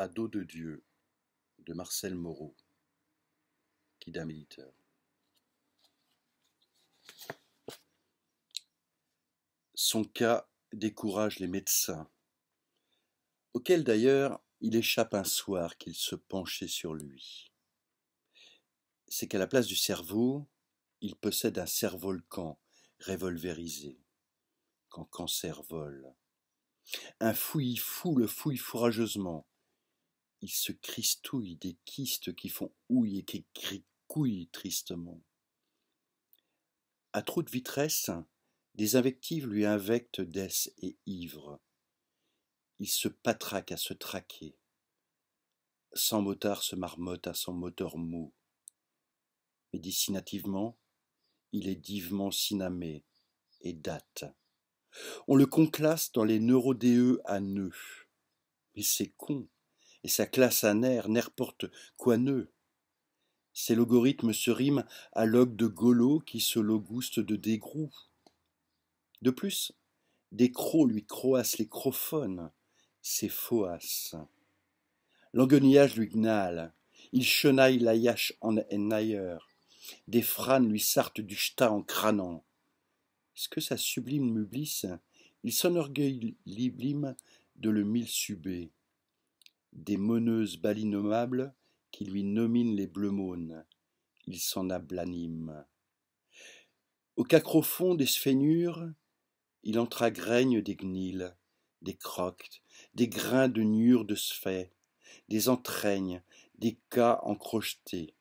à dos de Dieu de Marcel Moreau, qui d'un Son cas décourage les médecins, auxquels d'ailleurs il échappe un soir qu'il se penchait sur lui. C'est qu'à la place du cerveau, il possède un cerf-volcan révolvérisé, quand cancer vole. Un fouillis fou le fouille fourrageusement, il se cristouille des kystes qui font houille et qui cricouillent tristement. À trop de vitresse, des invectives lui invectent dès et ivre. Il se patraque à se traquer. Sans motard se marmotte à son moteur mou. Médicinativement, il est divement cinamé et date. On le conclasse dans les neurodéeux à nœuds. Mais c'est con sa classe à nerfs, nerfs porte coineux. Ses logarithmes se riment à log de Golo qui se logouste de Dégrou. De plus, des crocs lui croassent les crophones, ses foasses. L'enguenillage lui gnale, il chenaille la yache en ailleurs. Des frânes lui sartent du ch'ta en crânant. Ce que sa sublime mublisse, il s'enorgueille liblime de le mille subé des meneuses balinommables qui lui nominent les bleumônes. Il s'en ablanime. Au cacrofond des sphénures, il graigne des gnilles, des croctes, des grains de nures de sphètes, des entraignes, des cas encrochetés.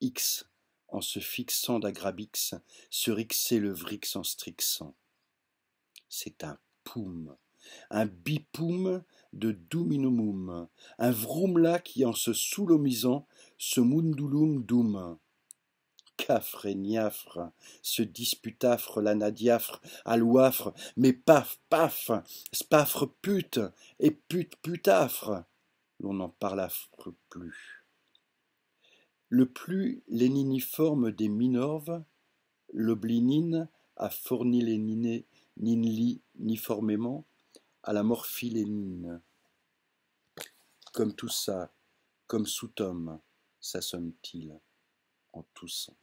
X, en se fixant d'agrabix, se rixait le vrix en strixant. C'est un poum un bipoum de Duminumum, un vroumla qui, en se soulomisant, se mundulum doum Cafre et niafre, se disputafre la nadiafre, l'ouafre. mais paf, paf, spafre pute, et pute putafre. L'on n'en parlafre plus. Le plus léniniforme des minorves, l'oblinine, a fourni les niné, ninli, niformément, à la morphilénine. Comme tout ça, comme sous homme, sassomme t il en toussant.